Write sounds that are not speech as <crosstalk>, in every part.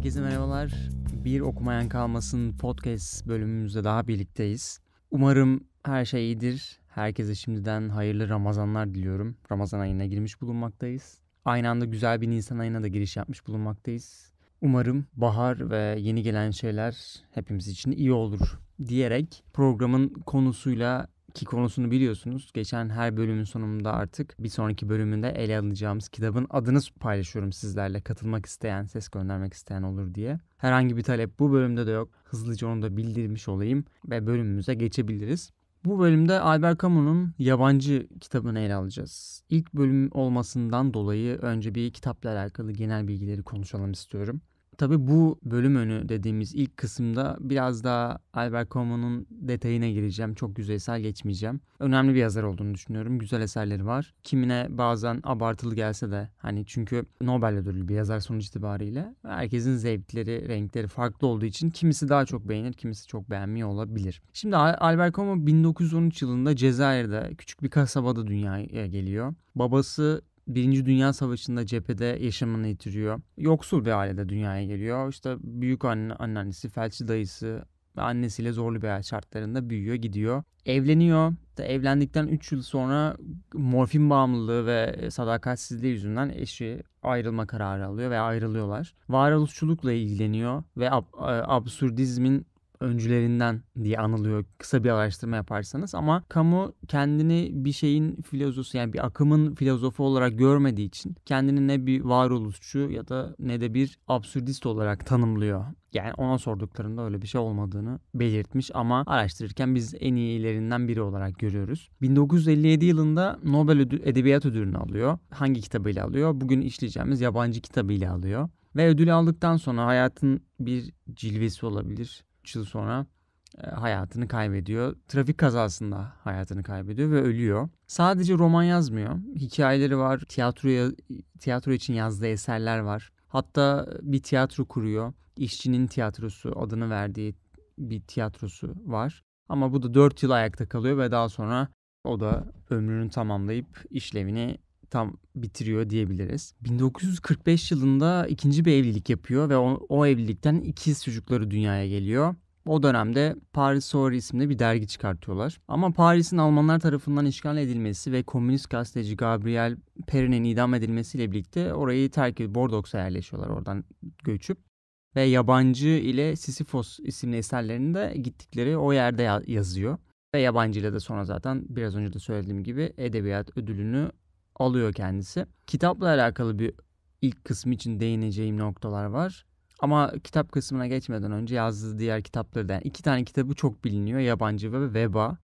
Herkese merhabalar. Bir Okumayan Kalmasın podcast bölümümüzde daha birlikteyiz. Umarım her şey iyidir. Herkese şimdiden hayırlı Ramazanlar diliyorum. Ramazan ayına girmiş bulunmaktayız. Aynı anda güzel bir Nisan ayına da giriş yapmış bulunmaktayız. Umarım bahar ve yeni gelen şeyler hepimiz için iyi olur diyerek programın konusuyla ki konusunu biliyorsunuz. Geçen her bölümün sonunda artık bir sonraki bölümünde ele alacağımız kitabın adını paylaşıyorum sizlerle. Katılmak isteyen, ses göndermek isteyen olur diye. Herhangi bir talep bu bölümde de yok. Hızlıca onu da bildirmiş olayım ve bölümümüze geçebiliriz. Bu bölümde Albert Camus'un yabancı kitabını ele alacağız. İlk bölüm olmasından dolayı önce bir kitapla alakalı genel bilgileri konuşalım istiyorum. Tabi bu bölüm önü dediğimiz ilk kısımda biraz daha Albert Camus'un detayına gireceğim. Çok yüzeysel geçmeyeceğim. Önemli bir yazar olduğunu düşünüyorum. Güzel eserleri var. Kimine bazen abartılı gelse de hani çünkü Nobel ödüllü bir yazar sonuç itibariyle herkesin zevkleri, renkleri farklı olduğu için kimisi daha çok beğenir, kimisi çok beğenmiyor olabilir. Şimdi Albert Camus 1913 yılında Cezayir'de küçük bir kasabada dünyaya geliyor. Babası Birinci Dünya Savaşı'nda cephede yaşamını yitiriyor. Yoksul bir ailede dünyaya geliyor. İşte büyük anne, anneannesi, felçli dayısı ve annesiyle zorlu bir hayat şartlarında büyüyor gidiyor. Evleniyor. Evlendikten 3 yıl sonra morfin bağımlılığı ve sadakatsizliği yüzünden eşi ayrılma kararı alıyor ve ayrılıyorlar. Varoluşçulukla ilgileniyor ve ab- e, absürdizmin öncülerinden diye anılıyor kısa bir araştırma yaparsanız ama kamu kendini bir şeyin filozofu yani bir akımın filozofu olarak görmediği için kendini ne bir varoluşçu ya da ne de bir absürdist olarak tanımlıyor. Yani ona sorduklarında öyle bir şey olmadığını belirtmiş ama araştırırken biz en iyilerinden biri olarak görüyoruz. 1957 yılında Nobel Edebiyat Ödülünü alıyor. Hangi kitabıyla alıyor? Bugün işleyeceğimiz yabancı kitabıyla alıyor. Ve ödülü aldıktan sonra hayatın bir cilvesi olabilir. 3 yıl sonra e, hayatını kaybediyor. Trafik kazasında hayatını kaybediyor ve ölüyor. Sadece roman yazmıyor. Hikayeleri var. tiyatroya tiyatro için yazdığı eserler var. Hatta bir tiyatro kuruyor. İşçinin tiyatrosu adını verdiği bir tiyatrosu var. Ama bu da 4 yıl ayakta kalıyor ve daha sonra o da ömrünü tamamlayıp işlevini tam bitiriyor diyebiliriz. 1945 yılında ikinci bir evlilik yapıyor ve o, o evlilikten ikiz çocukları dünyaya geliyor. O dönemde Paris Soir isimli bir dergi çıkartıyorlar. Ama Paris'in Almanlar tarafından işgal edilmesi ve komünist gazeteci Gabriel Perrin'in idam edilmesiyle birlikte orayı terk edip Bordeaux'a yerleşiyorlar oradan göçüp. Ve yabancı ile Sisyphos isimli eserlerini de gittikleri o yerde yazıyor. Ve yabancı ile de sonra zaten biraz önce de söylediğim gibi edebiyat ödülünü alıyor kendisi. Kitapla alakalı bir ilk kısmı için değineceğim noktalar var. Ama kitap kısmına geçmeden önce yazdığı diğer kitapları da yani iki tane kitabı çok biliniyor. Yabancı ve Veba.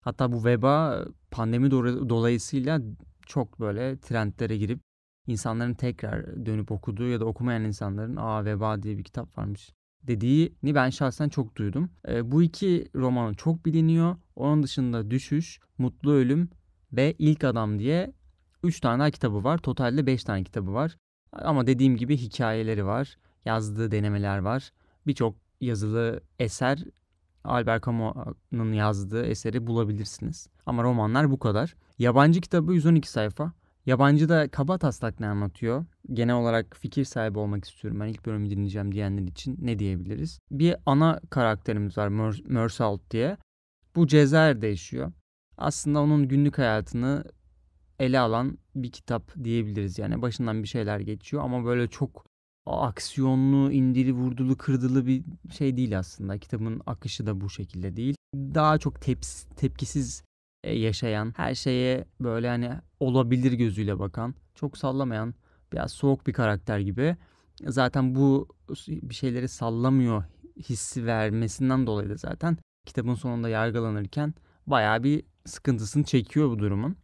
Hatta bu Veba pandemi do- dolayısıyla çok böyle trendlere girip insanların tekrar dönüp okuduğu ya da okumayan insanların aa Veba diye bir kitap varmış dediğini ben şahsen çok duydum. E, bu iki romanı çok biliniyor. Onun dışında Düşüş, Mutlu Ölüm ve İlk Adam diye 3 tane kitabı var. Totalde 5 tane kitabı var. Ama dediğim gibi hikayeleri var. Yazdığı denemeler var. Birçok yazılı eser Albert Camus'un yazdığı eseri bulabilirsiniz. Ama romanlar bu kadar. Yabancı kitabı 112 sayfa. Yabancı da kaba taslak ne anlatıyor? Genel olarak fikir sahibi olmak istiyorum. Ben ilk bölümü dinleyeceğim diyenler için ne diyebiliriz? Bir ana karakterimiz var Mersault diye. Bu Cezayir'de yaşıyor. Aslında onun günlük hayatını ele alan bir kitap diyebiliriz. Yani başından bir şeyler geçiyor ama böyle çok aksiyonlu, indili, vurdulu, kırdılı bir şey değil aslında. Kitabın akışı da bu şekilde değil. Daha çok teps tepkisiz e, yaşayan, her şeye böyle hani olabilir gözüyle bakan, çok sallamayan, biraz soğuk bir karakter gibi. Zaten bu bir şeyleri sallamıyor hissi vermesinden dolayı da zaten kitabın sonunda yargılanırken bayağı bir sıkıntısını çekiyor bu durumun.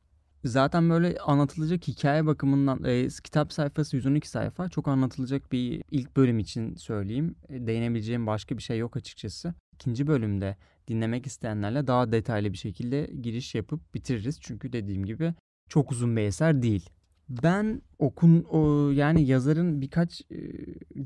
Zaten böyle anlatılacak hikaye bakımından e, kitap sayfası 112 sayfa çok anlatılacak bir ilk bölüm için söyleyeyim. E, değinebileceğim başka bir şey yok açıkçası. İkinci bölümde dinlemek isteyenlerle daha detaylı bir şekilde giriş yapıp bitiririz. Çünkü dediğim gibi çok uzun bir eser değil. Ben okun o, yani yazarın birkaç e,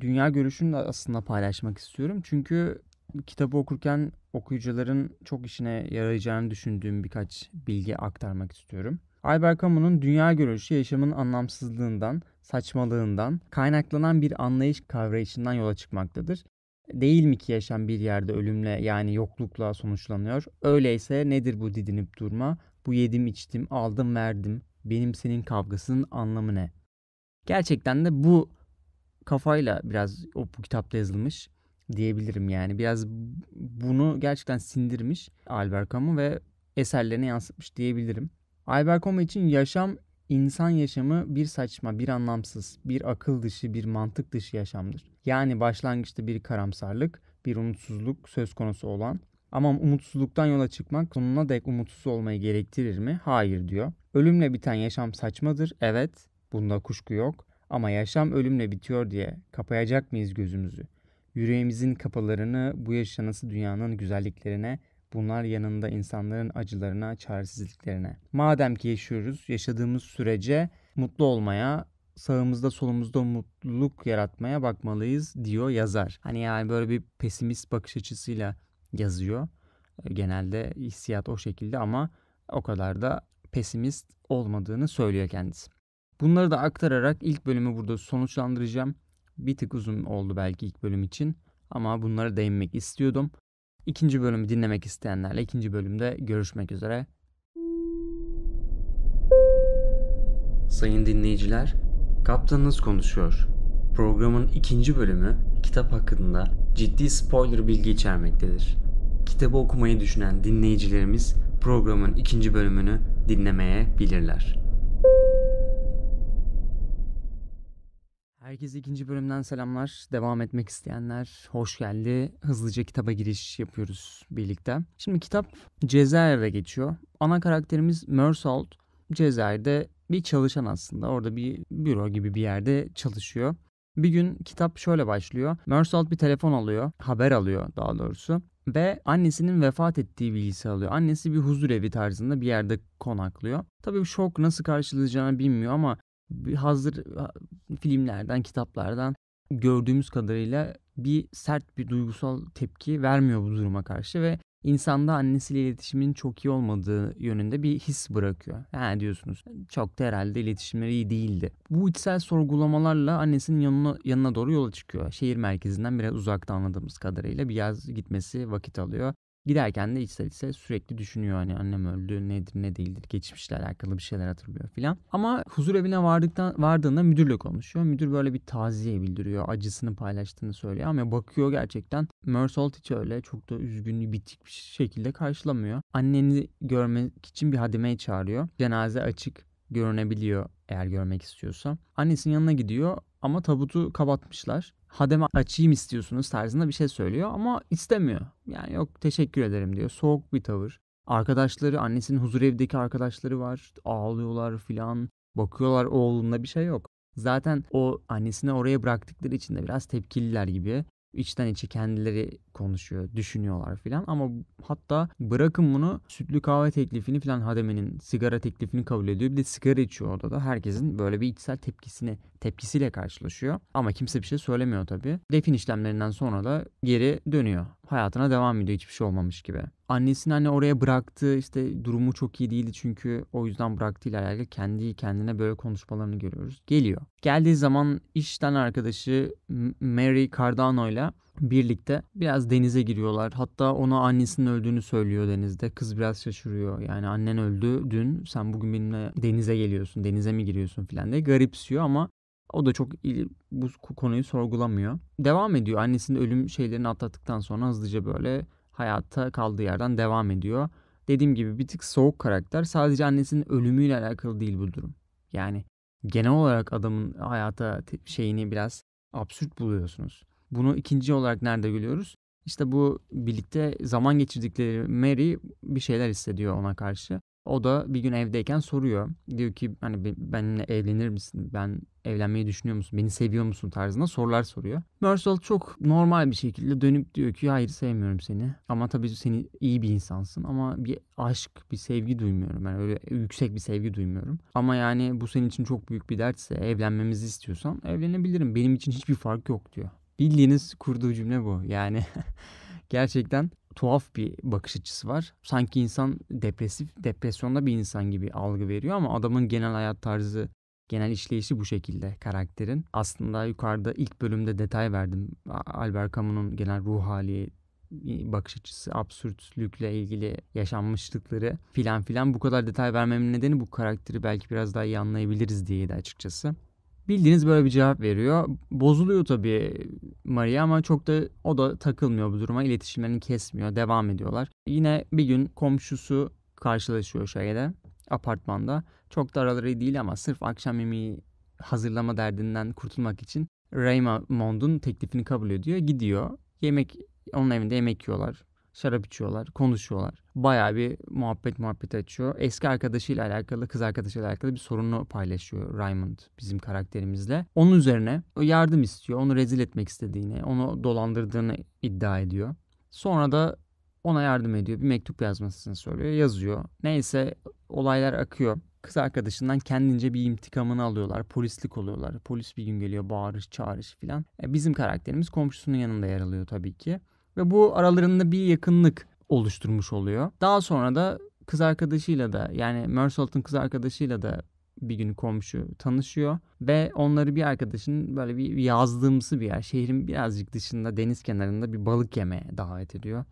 dünya görüşünü de aslında paylaşmak istiyorum. Çünkü kitabı okurken okuyucuların çok işine yarayacağını düşündüğüm birkaç bilgi aktarmak istiyorum. Albert Camus'un dünya görüşü yaşamın anlamsızlığından, saçmalığından, kaynaklanan bir anlayış kavrayışından yola çıkmaktadır. Değil mi ki yaşam bir yerde ölümle yani yoklukla sonuçlanıyor? Öyleyse nedir bu didinip durma? Bu yedim içtim, aldım verdim, benim senin kavgasının anlamı ne? Gerçekten de bu kafayla biraz o bu kitapta yazılmış diyebilirim yani. Biraz bunu gerçekten sindirmiş Albert Camus ve eserlerine yansıtmış diyebilirim. Ibercoma için yaşam insan yaşamı bir saçma, bir anlamsız, bir akıl dışı, bir mantık dışı yaşamdır. Yani başlangıçta bir karamsarlık, bir umutsuzluk söz konusu olan ama umutsuzluktan yola çıkmak sonuna dek umutsuz olmayı gerektirir mi? Hayır diyor. Ölümle biten yaşam saçmadır. Evet, bunda kuşku yok. Ama yaşam ölümle bitiyor diye kapayacak mıyız gözümüzü? Yüreğimizin kapalarını bu yaşanası dünyanın güzelliklerine Bunlar yanında insanların acılarına, çaresizliklerine. Madem ki yaşıyoruz, yaşadığımız sürece mutlu olmaya, sağımızda solumuzda mutluluk yaratmaya bakmalıyız diyor yazar. Hani yani böyle bir pesimist bakış açısıyla yazıyor. Ee, genelde hissiyat o şekilde ama o kadar da pesimist olmadığını söylüyor kendisi. Bunları da aktararak ilk bölümü burada sonuçlandıracağım. Bir tık uzun oldu belki ilk bölüm için ama bunlara değinmek istiyordum. İkinci bölümü dinlemek isteyenlerle ikinci bölümde görüşmek üzere. Sayın dinleyiciler, kaptanınız konuşuyor. Programın ikinci bölümü kitap hakkında ciddi spoiler bilgi içermektedir. Kitabı okumayı düşünen dinleyicilerimiz programın ikinci bölümünü dinlemeye bilirler. Herkese ikinci bölümden selamlar. Devam etmek isteyenler hoş geldi. Hızlıca kitaba giriş yapıyoruz birlikte. Şimdi kitap Cezayir'de geçiyor. Ana karakterimiz Mersault. Cezayir'de bir çalışan aslında. Orada bir büro gibi bir yerde çalışıyor. Bir gün kitap şöyle başlıyor. Mersault bir telefon alıyor. Haber alıyor daha doğrusu. Ve annesinin vefat ettiği bilgisi alıyor. Annesi bir huzur evi tarzında bir yerde konaklıyor. Tabii şok nasıl karşılayacağını bilmiyor ama hazır filmlerden, kitaplardan gördüğümüz kadarıyla bir sert bir duygusal tepki vermiyor bu duruma karşı ve insanda annesiyle iletişimin çok iyi olmadığı yönünde bir his bırakıyor. Yani diyorsunuz çok da herhalde iletişimleri iyi değildi. Bu içsel sorgulamalarla annesinin yanına, yanına doğru yola çıkıyor. Şehir merkezinden biraz uzakta anladığımız kadarıyla biraz gitmesi vakit alıyor. Giderken de içsel içsel sürekli düşünüyor hani annem öldü nedir ne değildir geçmişle alakalı bir şeyler hatırlıyor filan. Ama huzur evine vardıktan vardığında müdürle konuşuyor. Müdür böyle bir taziye bildiriyor. Acısını paylaştığını söylüyor ama bakıyor gerçekten Mersault hiç öyle çok da üzgün bitik bir şekilde karşılamıyor. Anneni görmek için bir hademeye çağırıyor. Cenaze açık görünebiliyor eğer görmek istiyorsa. Annesinin yanına gidiyor ama tabutu kapatmışlar hademe açayım istiyorsunuz tarzında bir şey söylüyor ama istemiyor. Yani yok teşekkür ederim diyor. Soğuk bir tavır. Arkadaşları annesinin huzur evdeki arkadaşları var. Ağlıyorlar filan. Bakıyorlar oğlunda bir şey yok. Zaten o annesini oraya bıraktıkları için de biraz tepkililer gibi içten içe kendileri konuşuyor, düşünüyorlar filan ama hatta bırakın bunu sütlü kahve teklifini filan Hademe'nin sigara teklifini kabul ediyor. Bir de sigara içiyor orada da herkesin böyle bir içsel tepkisini tepkisiyle karşılaşıyor. Ama kimse bir şey söylemiyor tabii. Defin işlemlerinden sonra da geri dönüyor. Hayatına devam ediyor hiçbir şey olmamış gibi annesini hani oraya bıraktı işte durumu çok iyi değildi çünkü o yüzden bıraktığıyla alakalı kendi kendine böyle konuşmalarını görüyoruz. Geliyor. Geldiği zaman işten arkadaşı Mary Cardano ile birlikte biraz denize giriyorlar. Hatta ona annesinin öldüğünü söylüyor denizde. Kız biraz şaşırıyor. Yani annen öldü dün sen bugün benimle denize geliyorsun denize mi giriyorsun filan diye garipsiyor ama o da çok bu konuyu sorgulamıyor. Devam ediyor annesinin ölüm şeylerini atlattıktan sonra hızlıca böyle hayatta kaldığı yerden devam ediyor. Dediğim gibi bir tık soğuk karakter. Sadece annesinin ölümüyle alakalı değil bu durum. Yani genel olarak adamın hayata şeyini biraz absürt buluyorsunuz. Bunu ikinci olarak nerede görüyoruz? İşte bu birlikte zaman geçirdikleri Mary bir şeyler hissediyor ona karşı. O da bir gün evdeyken soruyor. Diyor ki hani benimle evlenir misin? Ben evlenmeyi düşünüyor musun? Beni seviyor musun tarzında sorular soruyor. Marcel çok normal bir şekilde dönüp diyor ki hayır sevmiyorum seni. Ama tabii seni iyi bir insansın ama bir aşk, bir sevgi duymuyorum. Yani öyle yüksek bir sevgi duymuyorum. Ama yani bu senin için çok büyük bir dertse evlenmemizi istiyorsan evlenebilirim. Benim için hiçbir fark yok diyor. Bildiğiniz kurduğu cümle bu. Yani <laughs> gerçekten tuhaf bir bakış açısı var. Sanki insan depresif, depresyonda bir insan gibi algı veriyor ama adamın genel hayat tarzı, genel işleyişi bu şekilde karakterin. Aslında yukarıda ilk bölümde detay verdim. Albert Camus'un genel ruh hali, bakış açısı, absürtlükle ilgili yaşanmışlıkları filan filan bu kadar detay vermemin nedeni bu karakteri belki biraz daha iyi anlayabiliriz diye de açıkçası. Bildiğiniz böyle bir cevap veriyor. Bozuluyor tabii Maria ama çok da o da takılmıyor bu duruma. İletişimlerini kesmiyor. Devam ediyorlar. Yine bir gün komşusu karşılaşıyor şeyde apartmanda. Çok da araları iyi değil ama sırf akşam yemeği hazırlama derdinden kurtulmak için Raymond'un teklifini kabul ediyor. Gidiyor. Yemek onun evinde yemek yiyorlar. Şarap içiyorlar, konuşuyorlar. Bayağı bir muhabbet muhabbet açıyor. Eski arkadaşıyla alakalı, kız arkadaşıyla alakalı bir sorunu paylaşıyor Raymond bizim karakterimizle. Onun üzerine yardım istiyor. Onu rezil etmek istediğini, onu dolandırdığını iddia ediyor. Sonra da ona yardım ediyor. Bir mektup yazmasını söylüyor. Yazıyor. Neyse olaylar akıyor. Kız arkadaşından kendince bir intikamını alıyorlar. Polislik oluyorlar. Polis bir gün geliyor bağırış çağırış filan. E, bizim karakterimiz komşusunun yanında yer alıyor tabii ki ve bu aralarında bir yakınlık oluşturmuş oluyor. Daha sonra da kız arkadaşıyla da yani Mersalt'ın kız arkadaşıyla da bir gün komşu tanışıyor ve onları bir arkadaşın böyle bir yazdığımsı bir yer şehrin birazcık dışında deniz kenarında bir balık yemeye davet ediyor.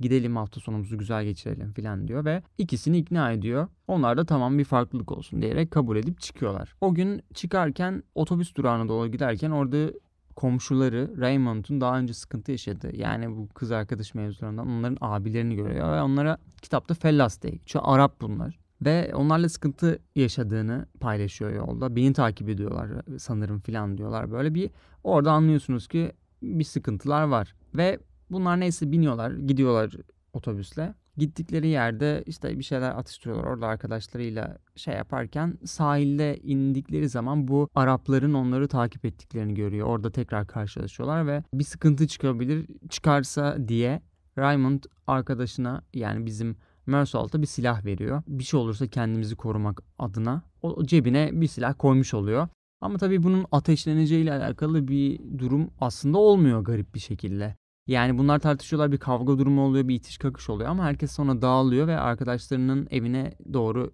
Gidelim hafta sonumuzu güzel geçirelim filan diyor ve ikisini ikna ediyor. Onlar da tamam bir farklılık olsun diyerek kabul edip çıkıyorlar. O gün çıkarken otobüs durağına doğru giderken orada komşuları Raymond'un daha önce sıkıntı yaşadığı yani bu kız arkadaş mevzularından onların abilerini görüyor ve onlara kitapta Fellas diye geçiyor. Arap bunlar. Ve onlarla sıkıntı yaşadığını paylaşıyor yolda. Beni takip ediyorlar sanırım filan diyorlar. Böyle bir orada anlıyorsunuz ki bir sıkıntılar var. Ve bunlar neyse biniyorlar gidiyorlar otobüsle. Gittikleri yerde işte bir şeyler atıştırıyorlar. Orada arkadaşlarıyla şey yaparken sahilde indikleri zaman bu Arapların onları takip ettiklerini görüyor. Orada tekrar karşılaşıyorlar ve bir sıkıntı çıkabilir. Çıkarsa diye Raymond arkadaşına yani bizim Mersault'a bir silah veriyor. Bir şey olursa kendimizi korumak adına o cebine bir silah koymuş oluyor. Ama tabii bunun ateşleneceğiyle alakalı bir durum aslında olmuyor garip bir şekilde. Yani bunlar tartışıyorlar bir kavga durumu oluyor bir itiş kakış oluyor ama herkes sonra dağılıyor ve arkadaşlarının evine doğru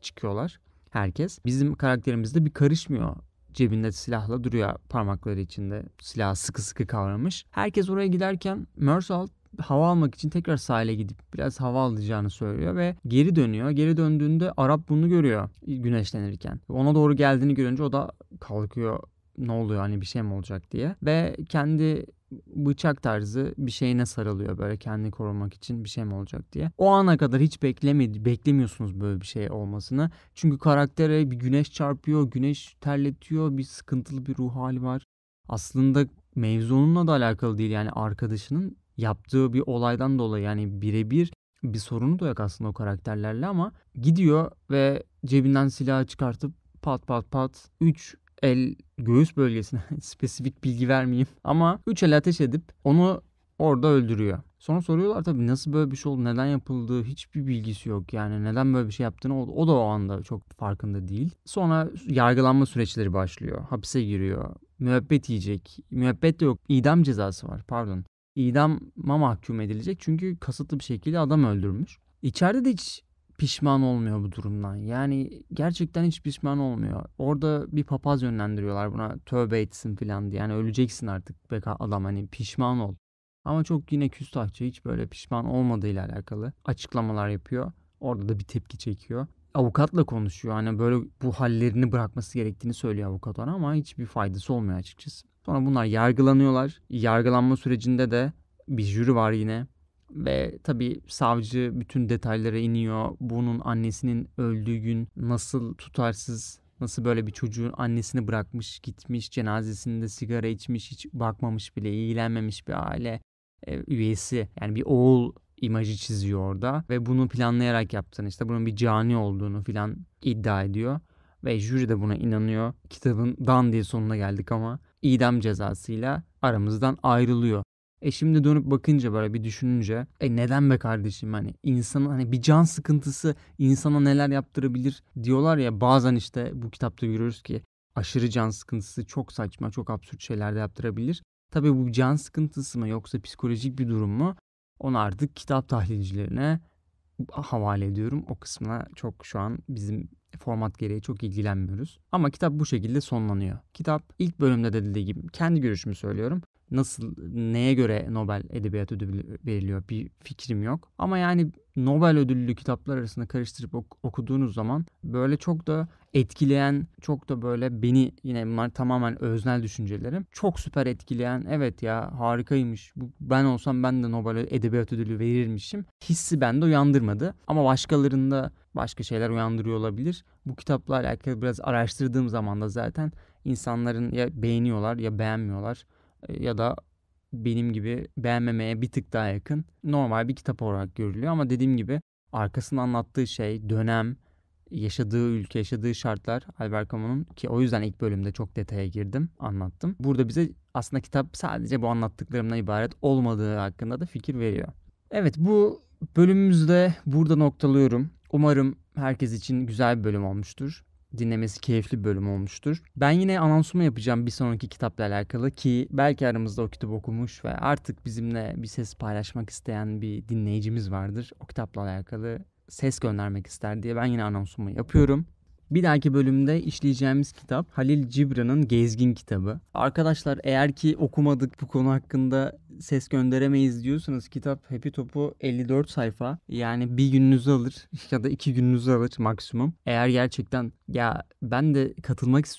çıkıyorlar herkes. Bizim karakterimizde bir karışmıyor cebinde silahla duruyor parmakları içinde silahı sıkı sıkı kavramış. Herkes oraya giderken Mersal hava almak için tekrar sahile gidip biraz hava alacağını söylüyor ve geri dönüyor. Geri döndüğünde Arap bunu görüyor güneşlenirken. Ona doğru geldiğini görünce o da kalkıyor ne oluyor hani bir şey mi olacak diye. Ve kendi bıçak tarzı bir şeyine sarılıyor böyle kendini korumak için bir şey mi olacak diye. O ana kadar hiç beklemedi, beklemiyorsunuz böyle bir şey olmasını. Çünkü karaktere bir güneş çarpıyor, güneş terletiyor, bir sıkıntılı bir ruh hali var. Aslında mevzununla da alakalı değil yani arkadaşının yaptığı bir olaydan dolayı yani birebir bir sorunu da yok aslında o karakterlerle ama gidiyor ve cebinden silahı çıkartıp pat pat pat 3 el göğüs bölgesine <laughs> spesifik bilgi vermeyeyim ama 3 el ateş edip onu orada öldürüyor. Sonra soruyorlar tabii nasıl böyle bir şey oldu, neden yapıldı, hiçbir bilgisi yok. Yani neden böyle bir şey yaptığını o, o da o anda çok farkında değil. Sonra yargılanma süreçleri başlıyor. Hapse giriyor. Müebbet yiyecek. Müebbet de yok. İdam cezası var pardon. İdama mahkum edilecek çünkü kasıtlı bir şekilde adam öldürmüş. İçeride de hiç pişman olmuyor bu durumdan. Yani gerçekten hiç pişman olmuyor. Orada bir papaz yönlendiriyorlar buna tövbe etsin filan diye. Yani öleceksin artık be adam hani pişman ol. Ama çok yine küstahça hiç böyle pişman olmadığıyla alakalı açıklamalar yapıyor. Orada da bir tepki çekiyor. Avukatla konuşuyor. Hani böyle bu hallerini bırakması gerektiğini söylüyor avukat ona ama hiçbir faydası olmuyor açıkçası. Sonra bunlar yargılanıyorlar. Yargılanma sürecinde de bir jüri var yine. Ve tabii savcı bütün detaylara iniyor. Bunun annesinin öldüğü gün nasıl tutarsız Nasıl böyle bir çocuğun annesini bırakmış, gitmiş, cenazesinde sigara içmiş, hiç bakmamış bile, ilgilenmemiş bir aile e, üyesi. Yani bir oğul imajı çiziyor orada ve bunu planlayarak yaptığını, işte bunun bir cani olduğunu filan iddia ediyor. Ve jüri de buna inanıyor. Kitabın dan diye sonuna geldik ama idam cezasıyla aramızdan ayrılıyor. E şimdi dönüp bakınca böyle bir düşününce e neden be kardeşim hani insanın hani bir can sıkıntısı insana neler yaptırabilir diyorlar ya bazen işte bu kitapta görüyoruz ki aşırı can sıkıntısı çok saçma çok absürt şeyler de yaptırabilir. Tabii bu can sıkıntısı mı yoksa psikolojik bir durum mu onu artık kitap tahlilcilerine havale ediyorum. O kısmına çok şu an bizim format gereği çok ilgilenmiyoruz. Ama kitap bu şekilde sonlanıyor. Kitap ilk bölümde de dediği gibi kendi görüşümü söylüyorum nasıl neye göre Nobel Edebiyat Ödülü veriliyor bir fikrim yok. Ama yani Nobel ödüllü kitaplar arasında karıştırıp ok- okuduğunuz zaman böyle çok da etkileyen, çok da böyle beni yine bunlar tamamen öznel düşüncelerim. Çok süper etkileyen, evet ya harikaymış. Ben olsam ben de Nobel Edebiyat Ödülü verirmişim. Hissi bende uyandırmadı. Ama başkalarında başka şeyler uyandırıyor olabilir. Bu kitapla alakalı biraz araştırdığım zaman da zaten insanların ya beğeniyorlar ya beğenmiyorlar ee, ya da benim gibi beğenmemeye bir tık daha yakın normal bir kitap olarak görülüyor ama dediğim gibi arkasında anlattığı şey dönem, yaşadığı ülke, yaşadığı şartlar Albert Camus'un ki o yüzden ilk bölümde çok detaya girdim, anlattım. Burada bize aslında kitap sadece bu anlattıklarımla ibaret olmadığı hakkında da fikir veriyor. Evet bu bölümümüzde burada noktalıyorum. Umarım herkes için güzel bir bölüm olmuştur dinlemesi keyifli bir bölüm olmuştur. Ben yine anonsumu yapacağım bir sonraki kitapla alakalı ki belki aramızda o kitabı okumuş ve artık bizimle bir ses paylaşmak isteyen bir dinleyicimiz vardır. O kitapla alakalı ses göndermek ister diye ben yine anonsumu yapıyorum. Bir dahaki bölümde işleyeceğimiz kitap Halil Cibran'ın Gezgin kitabı. Arkadaşlar eğer ki okumadık bu konu hakkında ses gönderemeyiz diyorsanız kitap Happy Top'u 54 sayfa. Yani bir gününüzü alır <laughs> ya da iki gününüzü alır maksimum. Eğer gerçekten ya ben de katılmak istiyorum